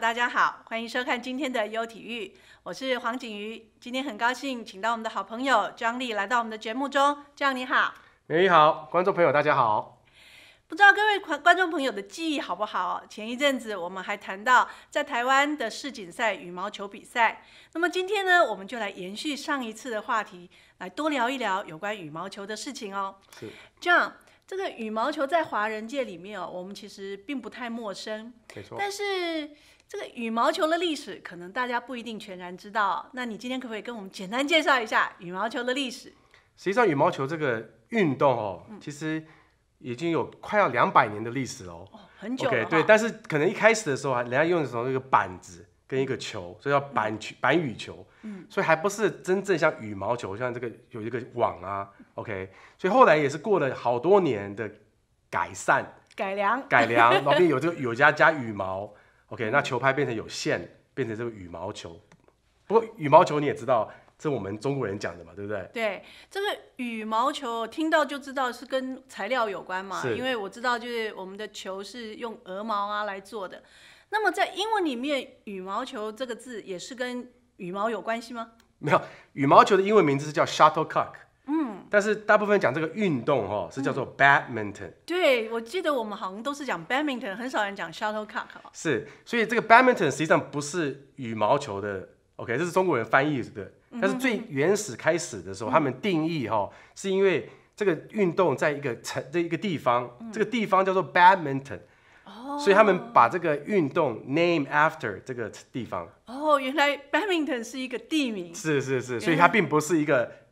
大家好，欢迎收看今天的优体育，我是黄景瑜。今天很高兴请到我们的好朋友张丽来到我们的节目中，张你好，你好，观众朋友大家好。不知道各位观观众朋友的记忆好不好？前一阵子我们还谈到在台湾的世锦赛羽毛球比赛，那么今天呢，我们就来延续上一次的话题，来多聊一聊有关羽毛球的事情哦。是，样。这个羽毛球在华人界里面哦，我们其实并不太陌生，没错，但是。这个羽毛球的历史，可能大家不一定全然知道。那你今天可不可以跟我们简单介绍一下羽毛球的历史？实际上，羽毛球这个运动哦，其实已经有快要两百年的历史了。哦，很久了。OK，对。但是可能一开始的时候啊，人家用的候那个板子跟一个球，所以叫板球、板羽球。嗯。所以还不是真正像羽毛球，像这个有一个网啊。OK。所以后来也是过了好多年的改善、改良、改良，然后有这个有加加羽毛。OK，那球拍变成有线，变成这个羽毛球。不过羽毛球你也知道，是我们中国人讲的嘛，对不对？对，这个羽毛球听到就知道是跟材料有关嘛，因为我知道就是我们的球是用鹅毛啊来做的。那么在英文里面，羽毛球这个字也是跟羽毛有关系吗？没有，羽毛球的英文名字是叫 shuttlecock。嗯，但是大部分讲这个运动哈是叫做 badminton。对，我记得我们好像都是讲 badminton，很少人讲 shuttlecock。是，所以这个 badminton 实际上不是羽毛球的，OK？这是中国人翻译的。但是最原始开始的时候，他们定义哈是因为这个运动在一个城的一个地方，这个地方叫做 badminton，哦、所以他们把这个运动 name after 这个地方。哦，原来 badminton 是一个地名。是是是，所以它并不是一个。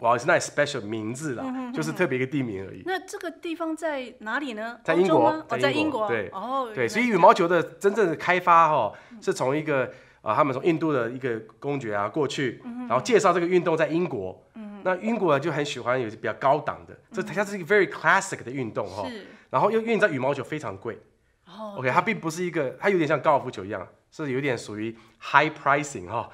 哇，是那 special 名字啦，就是特别一个地名而已。那这个地方在哪里呢？在英国，在英国。对，哦，对，所以羽毛球的真正的开发哈，是从一个啊，他们从印度的一个公爵啊过去，然后介绍这个运动在英国。嗯那英国人就很喜欢有些比较高档的，这它是一个 very classic 的运动哈。然后又因为在羽毛球非常贵，OK，它并不是一个，它有点像高尔夫球一样。是有点属于 high pricing 哈，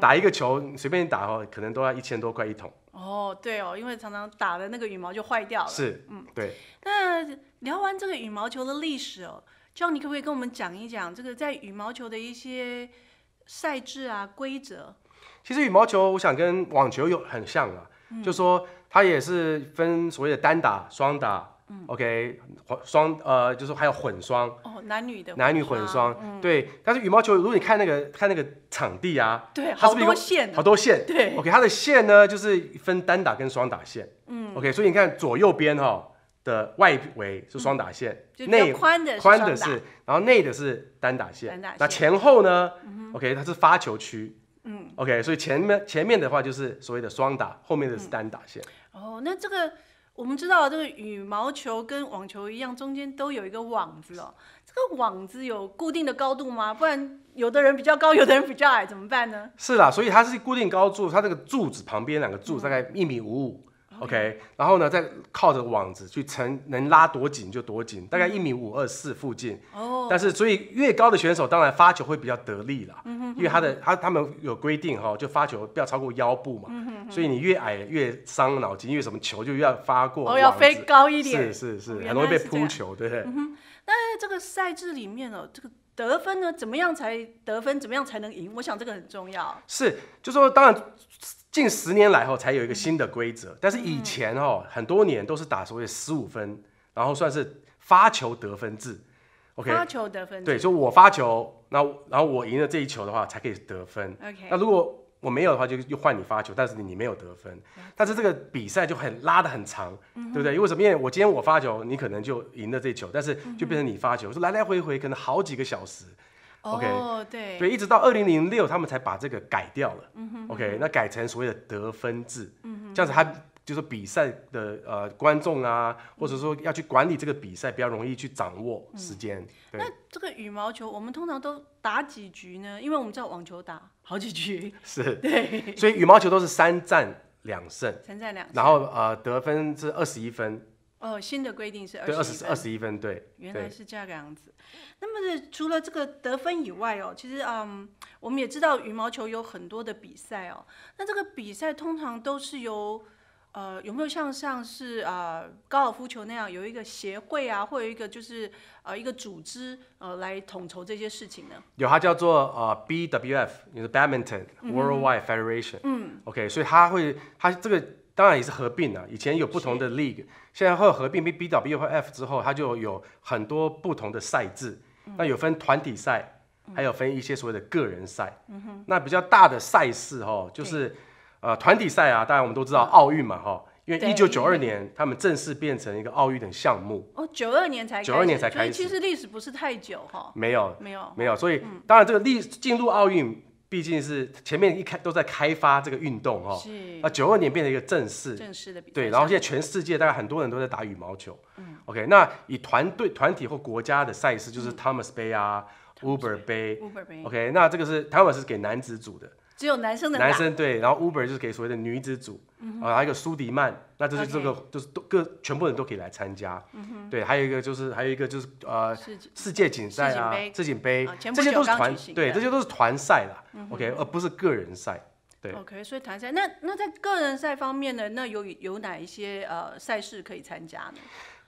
打一个球随便打哈，可能都要一千多块一桶。哦，对哦，因为常常打的那个羽毛球坏掉了。是，嗯，对。那聊完这个羽毛球的历史哦，姜，你可不可以跟我们讲一讲这个在羽毛球的一些赛制啊、规则？其实羽毛球我想跟网球有很像了，就说它也是分所谓的单打、双打。嗯，OK，双呃就是还有混双哦，男女的男女混双，对。但是羽毛球，如果你看那个看那个场地啊，对，好多线，好多线，对。OK，它的线呢就是分单打跟双打线，嗯，OK。所以你看左右边哈的外围是双打线，就宽的宽的是，然后内的是单打线，那前后呢，OK，它是发球区，嗯，OK。所以前面前面的话就是所谓的双打，后面的是单打线。哦，那这个。我们知道这个羽毛球跟网球一样，中间都有一个网子哦。这个网子有固定的高度吗？不然有的人比较高，有的人比较矮，怎么办呢？是啦，所以它是固定高度，它这个柱子旁边两个柱子大概一米五五。OK，然后呢，再靠着网子去撑，能拉多紧就多紧，大概一米五二四附近。哦。但是，所以越高的选手当然发球会比较得力了。嗯哼。因为他的他他们有规定哈，就发球不要超过腰部嘛。嗯哼。所以你越矮越伤脑筋，因为什么球就越要发过。哦，要飞高一点。是是是，很容易被扑球，对不对？嗯哼。那这个赛制里面哦，这个。得分呢？怎么样才得分？怎么样才能赢？我想这个很重要。是，就说当然，近十年来后才有一个新的规则，但是以前哦，很多年都是打所谓十五分，然后算是发球得分制。OK。发球得分制。对，就我发球，那然后我赢了这一球的话，才可以得分。OK。那如果。我没有的话，就又换你发球，但是你没有得分，但是这个比赛就很拉的很长，对不对？因为什么？因为我今天我发球，你可能就赢了这球，但是就变成你发球，是来来回回可能好几个小时。OK，对，对，一直到二零零六，他们才把这个改掉了。OK，那改成所谓的得分制，这样子他就是比赛的呃观众啊，或者说要去管理这个比赛，比较容易去掌握时间。那这个羽毛球，我们通常都打几局呢？因为我们道网球打好几局 是，对，所以羽毛球都是三战两胜，三战两胜，然后呃得分是二十一分。哦，新的规定是二二十，二十一分，对，原来是这样子。那么除了这个得分以外哦，其实嗯，我们也知道羽毛球有很多的比赛哦，那这个比赛通常都是由呃，有没有像像是啊高尔夫球那样有一个协会啊，或有一个就是呃一个组织呃来统筹这些事情呢？有，它叫做呃 BWF，就是 Badminton Worldwide Federation。嗯。OK，所以它会它这个当然也是合并啊，以前有不同的 League，现在会合并被 BWF 之后，它就有很多不同的赛制。那有分团体赛，还有分一些所谓的个人赛。嗯哼。那比较大的赛事哦，就是。呃，团体赛啊，当然我们都知道奥运嘛，哈，因为一九九二年他们正式变成一个奥运的项目。哦，九二年才九二年才开始，其实历史不是太久，哈。没有，没有，没有。所以，当然这个历进入奥运，毕竟是前面一开都在开发这个运动，哈。是啊，九二年变成一个正式正式的比对，然后现在全世界大概很多人都在打羽毛球。嗯，OK，那以团队团体或国家的赛事，就是 Thomas 杯啊，Uber 杯，Uber OK，那这个是 Thomas 是给男子组的。只有男生的男生对，然后 Uber 就是给所谓的女子组，啊，还有一个苏迪曼，那就是个就是各全部人都可以来参加，对，还有一个就是还有一个就是呃世界锦赛啊，世锦杯，这些都是团对，这些都是团赛了，OK，而不是个人赛，对，OK，所以团赛那那在个人赛方面呢，那有有哪一些呃赛事可以参加呢？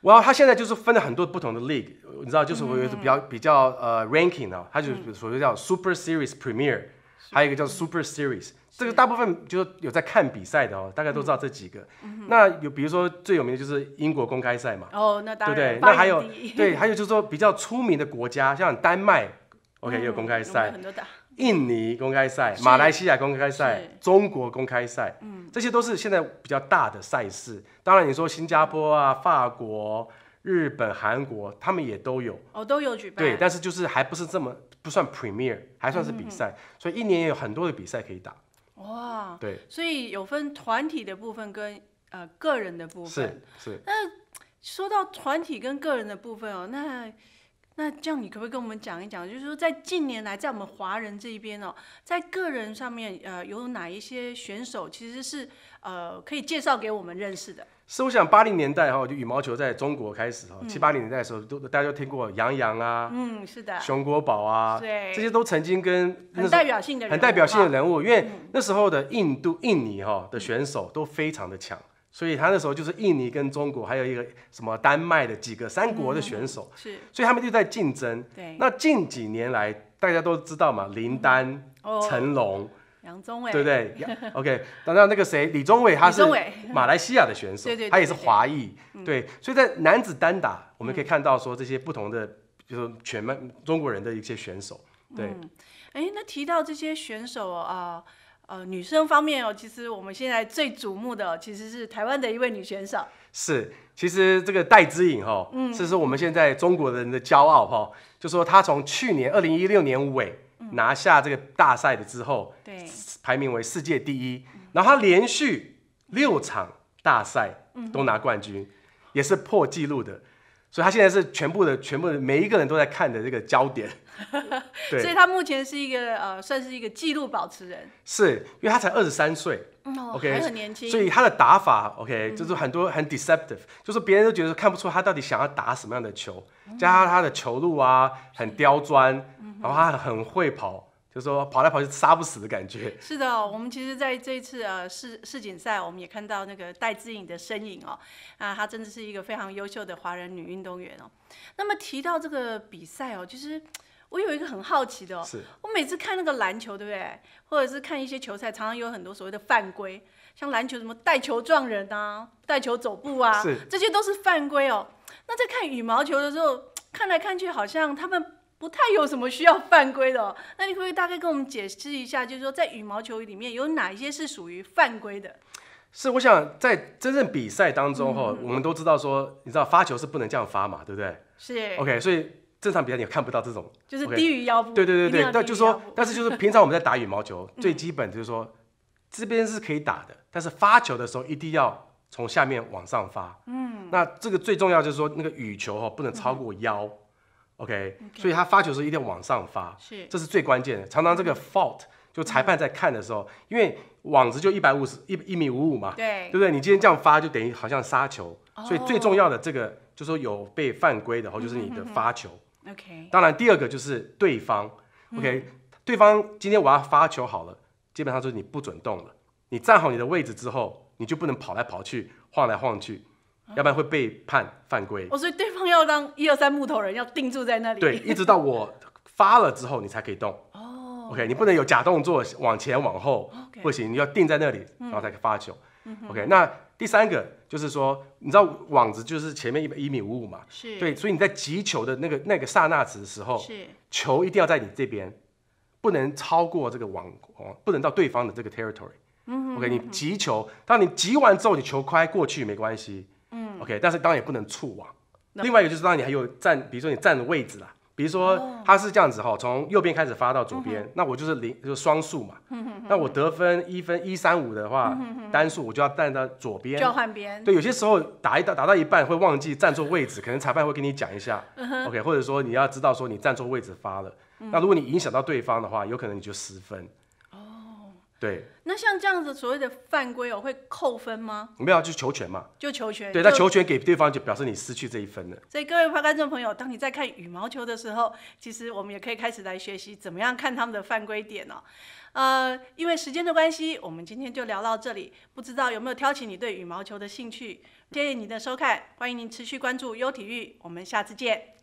哇，他现在就是分了很多不同的 league，你知道，就是我有比较比较呃 ranking 啊，他就所谓叫 Super Series Premier。还有一个叫 Super Series，这个大部分就是有在看比赛的哦，大概都知道这几个。那有比如说最有名的就是英国公开赛嘛，哦，对不对？那还有对，还有就是说比较出名的国家，像丹麦，OK 也有公开赛，印尼公开赛，马来西亚公开赛，中国公开赛，嗯，这些都是现在比较大的赛事。当然你说新加坡啊，法国。日本、韩国，他们也都有哦，都有举办对，但是就是还不是这么不算 premier，还算是比赛，所以一年也有很多的比赛可以打哇。对，所以有分团体的部分跟呃个人的部分是是。那说到团体跟个人的部分哦，那。那这样你可不可以跟我们讲一讲，就是说在近年来，在我们华人这一边哦，在个人上面，呃，有哪一些选手其实是呃可以介绍给我们认识的？是，我想八零年代哈，就羽毛球在中国开始哈，七八零年代的时候，都大家都听过杨洋啊，嗯，是的，熊国宝啊，对，这些都曾经跟很代表性的人，很代表性的人物，因为那时候的印度、印尼哈的选手都非常的强。所以他那时候就是印尼跟中国，还有一个什么丹麦的几个三国的选手。是，所以他们就在竞争。对。那近几年来，大家都知道嘛，林丹、成龙、杨宗纬，对不对？OK，刚刚那个谁，李宗伟，他是马来西亚的选手，对对，他也是华裔。对。所以在男子单打，我们可以看到说这些不同的，就是全中国人的一些选手。对。哎，那提到这些选手啊。呃，女生方面哦，其实我们现在最瞩目的其实是台湾的一位女选手。是，其实这个戴资颖哈，嗯，是我们现在中国人的骄傲哈。就说她从去年二零一六年尾拿下这个大赛的之后，对，排名为世界第一，然后她连续六场大赛都拿冠军，也是破纪录的。所以他现在是全部的、全部的每一个人都在看的这个焦点，对。所以他目前是一个呃，算是一个纪录保持人，是因为他才二十三岁，OK，还很年轻。所以他的打法，OK，就是很多很 deceptive，就是别人都觉得看不出他到底想要打什么样的球，加上他的球路啊很刁钻，然后他很会跑。就是说跑来跑去杀不死的感觉。是的，我们其实在这一次呃世世锦赛，我们也看到那个戴志颖的身影哦，啊，她真的是一个非常优秀的华人女运动员哦。那么提到这个比赛哦，其实我有一个很好奇的，是，我每次看那个篮球，对不对？或者是看一些球赛，常常有很多所谓的犯规，像篮球什么带球撞人啊，带球走步啊，这些都是犯规哦。那在看羽毛球的时候，看来看去好像他们。不太有什么需要犯规的，哦。那你可不可以大概跟我们解释一下？就是说，在羽毛球里面有哪一些是属于犯规的？是，我想在真正比赛当中，哈，我们都知道说，你知道发球是不能这样发嘛，对不对？是，OK。所以正常比赛你也看不到这种，就是低于腰部。对对对对，但就是说，但是就是平常我们在打羽毛球，最基本就是说，这边是可以打的，但是发球的时候一定要从下面往上发。嗯，那这个最重要就是说，那个羽球哈不能超过腰。OK，所以他发球时候一定要往上发，是，这是最关键的。常常这个 fault 就裁判在看的时候，因为网子就一百五十一一米五五嘛，对，对不对？你今天这样发就等于好像杀球，所以最重要的这个就说有被犯规的哦，就是你的发球。OK，当然第二个就是对方，OK，对方今天我要发球好了，基本上就是你不准动了，你站好你的位置之后，你就不能跑来跑去，晃来晃去。要不然会被判犯规哦，所以对方要当一二三木头人，要定住在那里。对，一直到我发了之后，你才可以动。哦，OK，你不能有假动作往前往后，不行，你要定在那里，然后才可以发球。OK，那第三个就是说，你知道网子就是前面一米一米五五嘛？是。对，所以你在击球的那个那个刹那值的时候，是球一定要在你这边，不能超过这个网哦，不能到对方的这个 territory。嗯，OK，你击球，当你击完之后，你球快过去没关系。OK，但是当然也不能触网。另外一个就是当你还有站，比如说你站的位置啦，比如说它是这样子哈，从右边开始发到左边，那我就是零，就是双数嘛。那我得分一分一三五的话，单数我就要站到左边。就要换边。对，有些时候打一打打到一半会忘记站错位置，可能裁判会跟你讲一下。OK，或者说你要知道说你站错位置发了，那如果你影响到对方的话，有可能你就失分。对，那像这样子所谓的犯规哦，会扣分吗？没有，就球权嘛，就球权。对，那球权给对方，就表示你失去这一分了。所以各位观众朋友，当你在看羽毛球的时候，其实我们也可以开始来学习怎么样看他们的犯规点哦。呃，因为时间的关系，我们今天就聊到这里。不知道有没有挑起你对羽毛球的兴趣？谢谢你的收看，欢迎您持续关注优体育，我们下次见。